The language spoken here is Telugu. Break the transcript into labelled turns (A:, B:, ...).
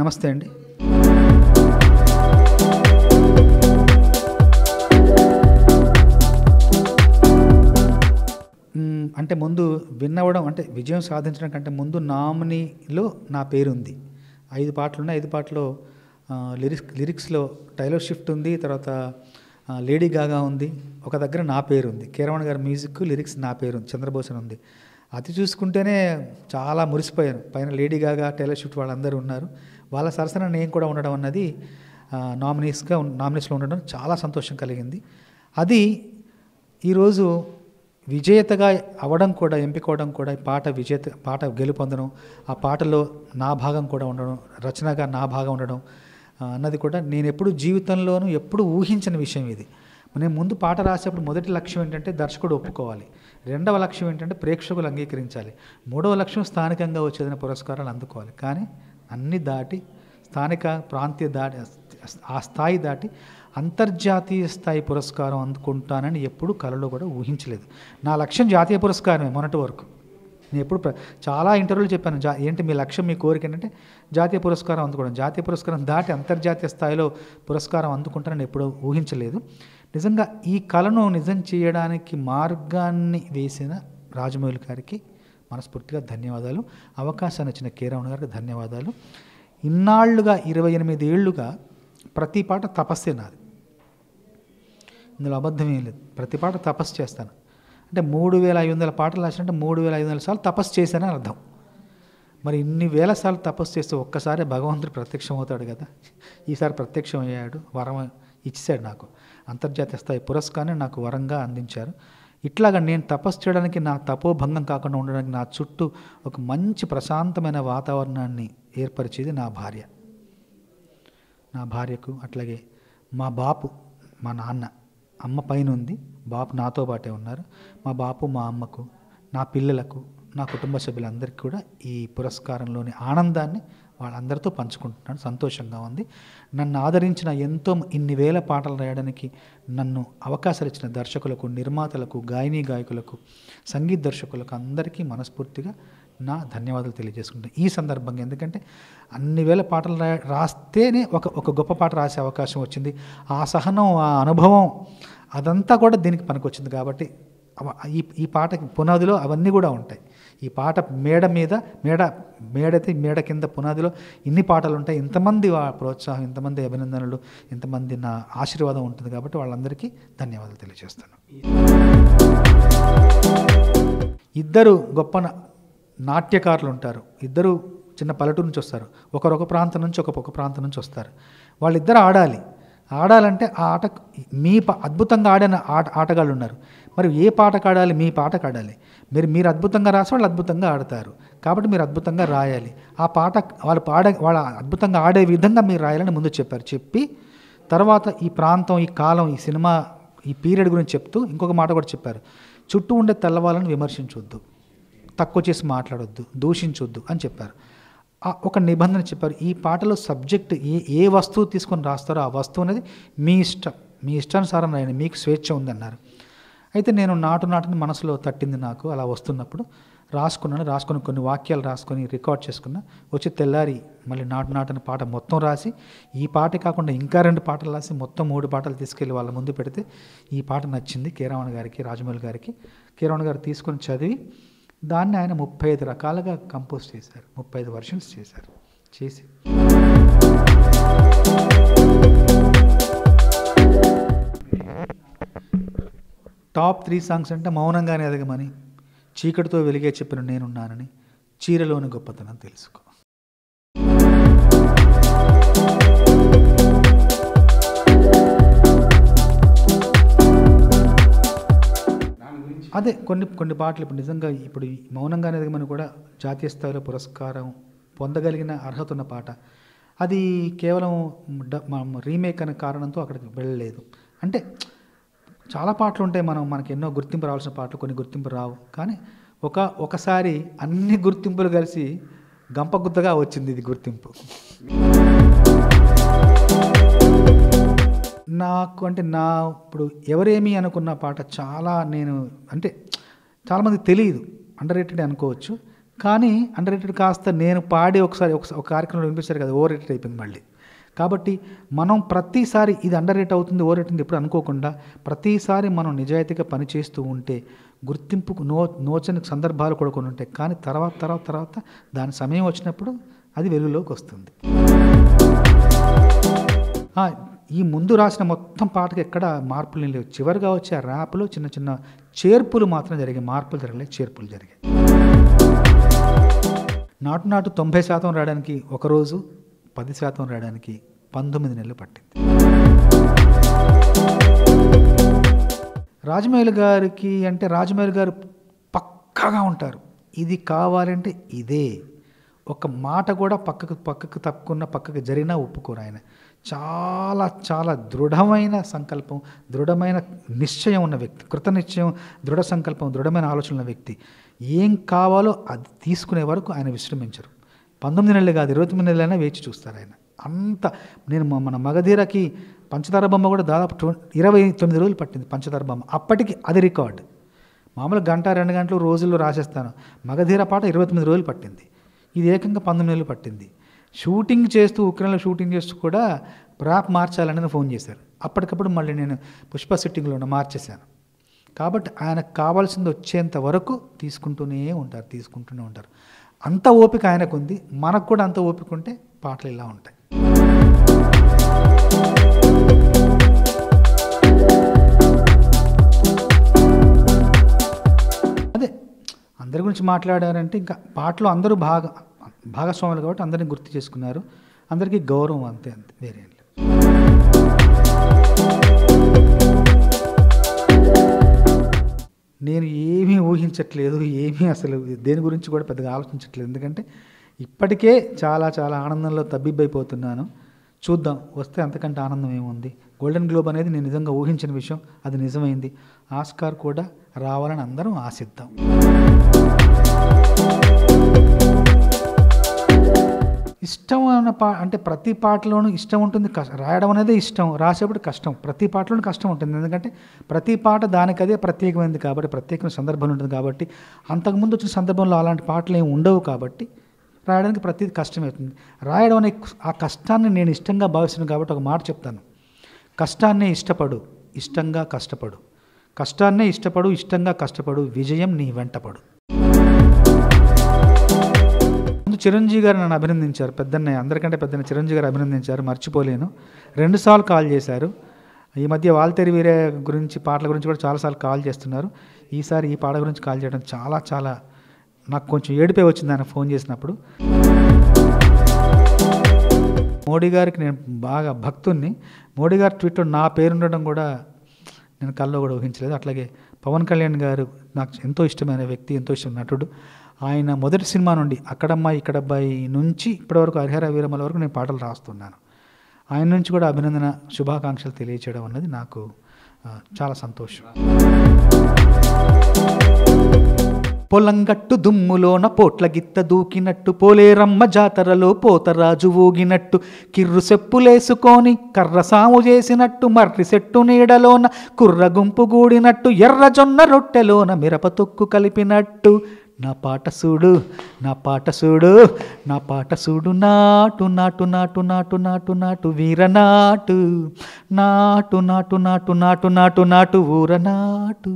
A: నమస్తే అండి అంటే ముందు విన్నవడం అంటే విజయం సాధించడం కంటే ముందు నామినీలో నా పేరు ఉంది ఐదు పాటలు ఉన్నాయి ఐదు పాటలు లిరిక్స్ లిరిక్స్లో టైలర్ షిఫ్ట్ ఉంది తర్వాత లేడీ గాగా ఉంది ఒక దగ్గర నా పేరు ఉంది కీరవణ్ గారి మ్యూజిక్ లిరిక్స్ నా పేరు ఉంది చంద్రబోసన్ ఉంది అది చూసుకుంటేనే చాలా మురిసిపోయాను పైన లేడీ గాగా టైలర్ షిఫ్ట్ వాళ్ళందరూ ఉన్నారు వాళ్ళ సరసన నేను కూడా ఉండడం అన్నది నామినీస్గా నామినీస్లో ఉండడం చాలా సంతోషం కలిగింది అది ఈరోజు విజేతగా అవ్వడం కూడా ఎంపికవడం కూడా పాట విజేత పాట గెలుపొందడం ఆ పాటలో నా భాగం కూడా ఉండడం రచనగా నా భాగం ఉండడం అన్నది కూడా నేను ఎప్పుడు జీవితంలోనూ ఎప్పుడు ఊహించిన విషయం ఇది నేను ముందు పాట రాసేప్పుడు మొదటి లక్ష్యం ఏంటంటే దర్శకుడు ఒప్పుకోవాలి రెండవ లక్ష్యం ఏంటంటే ప్రేక్షకులు అంగీకరించాలి మూడవ లక్ష్యం స్థానికంగా వచ్చేదైన పురస్కారాలు అందుకోవాలి కానీ అన్ని దాటి స్థానిక ప్రాంతీయ దాటి ఆ స్థాయి దాటి అంతర్జాతీయ స్థాయి పురస్కారం అందుకుంటానని ఎప్పుడు కలలో కూడా ఊహించలేదు నా లక్ష్యం జాతీయ పురస్కారమే మొన్నటి వరకు నేను ఎప్పుడు చాలా ఇంటర్వ్యూలు చెప్పాను జా ఏంటి మీ లక్ష్యం మీ కోరిక ఏంటంటే జాతీయ పురస్కారం అందుకోవడం జాతీయ పురస్కారం దాటి అంతర్జాతీయ స్థాయిలో పురస్కారం అందుకుంటానని ఎప్పుడూ ఊహించలేదు నిజంగా ఈ కళను నిజం చేయడానికి మార్గాన్ని వేసిన రాజమౌళి గారికి మనస్ఫూర్తిగా ధన్యవాదాలు అవకాశాన్ని ఇచ్చిన కేరవణ గారికి ధన్యవాదాలు ఇన్నాళ్లుగా ఇరవై ఎనిమిది ఏళ్ళుగా ప్రతి పాట తపస్సే నాది ఇందులో అబద్ధం ఏం లేదు ప్రతి పాట తపస్సు చేస్తాను అంటే మూడు వేల ఐదు వందల పాటలు రాసినట్టు మూడు వేల ఐదు వందల సార్లు తపస్సు చేశానని అర్థం మరి ఇన్ని వేల సార్లు తపస్సు చేస్తే ఒక్కసారి భగవంతుడు ప్రత్యక్షం అవుతాడు కదా ఈసారి ప్రత్యక్షం అయ్యాడు వరం ఇచ్చాడు నాకు అంతర్జాతీయ స్థాయి పురస్కారాన్ని నాకు వరంగా అందించారు ఇట్లాగా నేను తపస్సు చేయడానికి నా తపోభంగం కాకుండా ఉండడానికి నా చుట్టూ ఒక మంచి ప్రశాంతమైన వాతావరణాన్ని ఏర్పరిచేది నా భార్య నా భార్యకు అట్లాగే మా బాపు మా నాన్న అమ్మ పైన ఉంది బాపు నాతో పాటే ఉన్నారు మా బాపు మా అమ్మకు నా పిల్లలకు నా కుటుంబ సభ్యులందరికీ కూడా ఈ పురస్కారంలోని ఆనందాన్ని వాళ్ళందరితో పంచుకుంటున్నాడు సంతోషంగా ఉంది నన్ను ఆదరించిన ఎంతో ఇన్ని వేల పాటలు రాయడానికి నన్ను అవకాశాలు ఇచ్చిన దర్శకులకు నిర్మాతలకు గాయని గాయకులకు సంగీత దర్శకులకు అందరికీ మనస్ఫూర్తిగా నా ధన్యవాదాలు తెలియజేసుకుంటాను ఈ సందర్భంగా ఎందుకంటే అన్ని వేల పాటలు రా రాస్తేనే ఒక ఒక గొప్ప పాట రాసే అవకాశం వచ్చింది ఆ సహనం ఆ అనుభవం అదంతా కూడా దీనికి పనికొచ్చింది కాబట్టి ఈ ఈ పాటకి పునాదిలో అవన్నీ కూడా ఉంటాయి ఈ పాట మేడ మీద మేడ మేడ మేడ కింద పునాదిలో ఇన్ని పాటలు ఉంటాయి ఇంతమంది ప్రోత్సాహం ఇంతమంది అభినందనలు ఇంతమంది నా ఆశీర్వాదం ఉంటుంది కాబట్టి వాళ్ళందరికీ ధన్యవాదాలు తెలియజేస్తాను ఇద్దరు గొప్ప నాట్యకారులు ఉంటారు ఇద్దరు చిన్న పల్లెటూరు నుంచి వస్తారు ఒకరొక ప్రాంతం నుంచి ఒక ప్రాంతం నుంచి వస్తారు వాళ్ళిద్దరు ఆడాలి ఆడాలంటే ఆ ఆట మీ అద్భుతంగా ఆడిన ఆట ఆటగాళ్ళు ఉన్నారు మరి ఏ పాట ఆడాలి మీ పాట ఆడాలి మీరు మీరు అద్భుతంగా రాసే వాళ్ళు అద్భుతంగా ఆడతారు కాబట్టి మీరు అద్భుతంగా రాయాలి ఆ పాట వాళ్ళు పాడ వాళ్ళ అద్భుతంగా ఆడే విధంగా మీరు రాయాలని ముందు చెప్పారు చెప్పి తర్వాత ఈ ప్రాంతం ఈ కాలం ఈ సినిమా ఈ పీరియడ్ గురించి చెప్తూ ఇంకొక మాట కూడా చెప్పారు చుట్టూ ఉండే తెల్లవాళ్ళని విమర్శించొద్దు తక్కువ చేసి మాట్లాడొద్దు దూషించొద్దు అని చెప్పారు ఒక నిబంధన చెప్పారు ఈ పాటలో సబ్జెక్ట్ ఏ ఏ వస్తువు తీసుకొని రాస్తారో ఆ వస్తువు అనేది మీ ఇష్టం మీ ఇష్టానుసారం రాయండి మీకు స్వేచ్ఛ ఉందన్నారు అయితే నేను నాటు నాటుని మనసులో తట్టింది నాకు అలా వస్తున్నప్పుడు రాసుకున్నాను రాసుకుని కొన్ని వాక్యాలు రాసుకొని రికార్డ్ చేసుకున్నా వచ్చి తెల్లారి మళ్ళీ నాటు నాటని పాట మొత్తం రాసి ఈ పాట కాకుండా ఇంకా రెండు పాటలు రాసి మొత్తం మూడు పాటలు తీసుకెళ్ళి వాళ్ళ ముందు పెడితే ఈ పాట నచ్చింది కీరావణ గారికి రాజమౌళి గారికి కీరావణ గారు తీసుకొని చదివి దాన్ని ఆయన ముప్పై ఐదు రకాలుగా కంపోజ్ చేశారు ముప్పై ఐదు వర్షన్స్ చేశారు చేసి టాప్ త్రీ సాంగ్స్ అంటే మౌనంగానే ఎదగమని చీకటితో వెలిగే చెప్పిన నేనున్నానని చీరలోని గొప్పతనం తెలుసుకో అదే కొన్ని కొన్ని పాటలు ఇప్పుడు నిజంగా ఇప్పుడు అనేది మనం కూడా జాతీయ స్థాయిలో పురస్కారం పొందగలిగిన అర్హత ఉన్న పాట అది కేవలం రీమేక్ అనే కారణంతో అక్కడికి వెళ్ళలేదు అంటే చాలా పాటలు ఉంటాయి మనం మనకి ఎన్నో గుర్తింపు రావాల్సిన పాటలు కొన్ని గుర్తింపు రావు కానీ ఒక ఒకసారి అన్ని గుర్తింపులు కలిసి గంపగుద్దగా వచ్చింది ఇది గుర్తింపు నాకు అంటే నా ఇప్పుడు ఎవరేమి అనుకున్న పాట చాలా నేను అంటే చాలామంది తెలియదు అండర్ రేటెడ్ అనుకోవచ్చు కానీ అండర్ రేటెడ్ కాస్త నేను పాడి ఒకసారి ఒక కార్యక్రమంలో వినిపిస్తారు కదా ఓవర్ రేటెడ్ అయిపోయింది మళ్ళీ కాబట్టి మనం ప్రతిసారి ఇది అండర్ రేట్ అవుతుంది ఓవర్ రేట్ ఎప్పుడు అనుకోకుండా ప్రతిసారి మనం నిజాయితీగా పనిచేస్తూ ఉంటే గుర్తింపుకు నో నోచని సందర్భాలు కూడా కొన్ని ఉంటాయి కానీ తర్వాత తర్వాత తర్వాత దాని సమయం వచ్చినప్పుడు అది వెలుగులోకి వస్తుంది ఈ ముందు రాసిన మొత్తం పాటకి ఎక్కడ మార్పులు లేవు చివరిగా వచ్చే ర్యాప్లో చిన్న చిన్న చేర్పులు మాత్రం జరిగాయి మార్పులు జరగలే చేర్పులు జరిగాయి నాటు నాటు తొంభై శాతం రాయడానికి ఒకరోజు పది శాతం రాయడానికి పంతొమ్మిది నెలలు పట్టింది రాజమౌళి గారికి అంటే రాజమౌళి గారు పక్కగా ఉంటారు ఇది కావాలంటే ఇదే ఒక మాట కూడా పక్కకు పక్కకు తప్పుకున్న పక్కకు జరిగినా ఒప్పుకోరు ఆయన చాలా చాలా దృఢమైన సంకల్పం దృఢమైన నిశ్చయం ఉన్న వ్యక్తి కృత నిశ్చయం దృఢ సంకల్పం దృఢమైన ఆలోచన ఉన్న వ్యక్తి ఏం కావాలో అది తీసుకునే వరకు ఆయన విశ్రమించరు పంతొమ్మిది నెలలు కాదు ఇరవై తొమ్మిది నెలలైనా వేచి చూస్తారు ఆయన అంత నేను మన మగధీరకి పంచదార బొమ్మ కూడా దాదాపు ఇరవై తొమ్మిది రోజులు పట్టింది పంచదార బొమ్మ అప్పటికి అది రికార్డ్ మామూలు గంట రెండు గంటలు రోజుల్లో రాసేస్తాను మగధీర పాట ఇరవై తొమ్మిది రోజులు పట్టింది ఇది ఏకంగా పంతొమ్మిది నెలలు పట్టింది షూటింగ్ చేస్తూ ఉక్రెయిన్లో షూటింగ్ చేస్తూ కూడా ప్రాప్ మార్చాలని ఫోన్ చేశారు అప్పటికప్పుడు మళ్ళీ నేను పుష్ప సిట్టింగ్లో మార్చేశాను కాబట్టి ఆయనకు కావాల్సింది వచ్చేంత వరకు తీసుకుంటూనే ఉంటారు తీసుకుంటూనే ఉంటారు అంత ఓపిక ఆయనకు ఉంది మనకు కూడా అంత ఓపిక ఉంటే పాటలు ఇలా ఉంటాయి అదే అందరి గురించి మాట్లాడారంటే ఇంకా పాటలు అందరూ బాగా భాగస్వాములు కాబట్టి అందరినీ గుర్తు చేసుకున్నారు అందరికీ గౌరవం అంతే అంతే వేరే నేను ఏమీ ఊహించట్లేదు ఏమీ అసలు దేని గురించి కూడా పెద్దగా ఆలోచించట్లేదు ఎందుకంటే ఇప్పటికే చాలా చాలా ఆనందంలో తబ్బిబ్బైపోతున్నాను చూద్దాం వస్తే అంతకంటే ఆనందం ఏముంది గోల్డెన్ గ్లోబ్ అనేది నేను నిజంగా ఊహించిన విషయం అది నిజమైంది ఆస్కార్ కూడా రావాలని అందరం ఆశిద్దాం ఇష్టం అన్న పా అంటే ప్రతి పాటలోనూ ఇష్టం ఉంటుంది రాయడం అనేది ఇష్టం రాసేప్పుడు కష్టం ప్రతి పాటలోనూ కష్టం ఉంటుంది ఎందుకంటే ప్రతి పాట దానికదే ప్రత్యేకమైనది కాబట్టి ప్రత్యేకమైన సందర్భం ఉంటుంది కాబట్టి అంతకుముందు వచ్చిన సందర్భంలో అలాంటి పాటలు ఏమి ఉండవు కాబట్టి రాయడానికి ప్రతిదీ కష్టమవుతుంది రాయడం అనే ఆ కష్టాన్ని నేను ఇష్టంగా భావిస్తున్నాను కాబట్టి ఒక మాట చెప్తాను కష్టాన్నే ఇష్టపడు ఇష్టంగా కష్టపడు కష్టాన్నే ఇష్టపడు ఇష్టంగా కష్టపడు విజయం నీ వెంటపడు చిరంజీవి గారు నన్ను అభినందించారు పెద్దన్నయ్య అందరికంటే పెద్దన్న చిరంజీవి గారు అభినందించారు మర్చిపోలేను రెండుసార్లు కాల్ చేశారు ఈ మధ్య వాల్తేరి వీరే గురించి పాటల గురించి కూడా చాలాసార్లు కాల్ చేస్తున్నారు ఈసారి ఈ పాట గురించి కాల్ చేయడం చాలా చాలా నాకు కొంచెం ఏడిపే వచ్చింది ఆయన ఫోన్ చేసినప్పుడు మోడీ గారికి నేను బాగా భక్తుణ్ణి మోడీ గారు ట్విట్టర్ నా పేరు ఉండడం కూడా నేను కల్లో కూడా ఊహించలేదు అట్లాగే పవన్ కళ్యాణ్ గారు నాకు ఎంతో ఇష్టమైన వ్యక్తి ఎంతో ఇష్టం నటుడు ఆయన మొదటి సినిమా నుండి అక్కడమ్మాయి ఇక్కడబ్బాయి నుంచి ఇప్పటివరకు హరిహర వీరమల వరకు నేను పాటలు రాస్తున్నాను ఆయన నుంచి కూడా అభినందన శుభాకాంక్షలు తెలియచేయడం అన్నది నాకు చాలా సంతోషం పొలంగట్టు దుమ్ములోన పోట్ల గిత్త దూకినట్టు పోలేరమ్మ జాతరలో పోతరాజు ఊగినట్టు కిర్రు సెప్పులేసుకొని కర్ర సాము చేసినట్టు మర్రి సెట్టు నీడలోన కుర్ర గుంపు గూడినట్టు ఎర్రజొన్న రొట్టెలోన మిరప తొక్కు కలిపినట్టు నా పాట సూడు నా పాట సూడు నా పాట సూడు నాటు నాటు నాటు నాటు నాటు నాటు వీరనాటు నాటు నాటు నాటు నాటు నాటు నాటు ఊరనాటు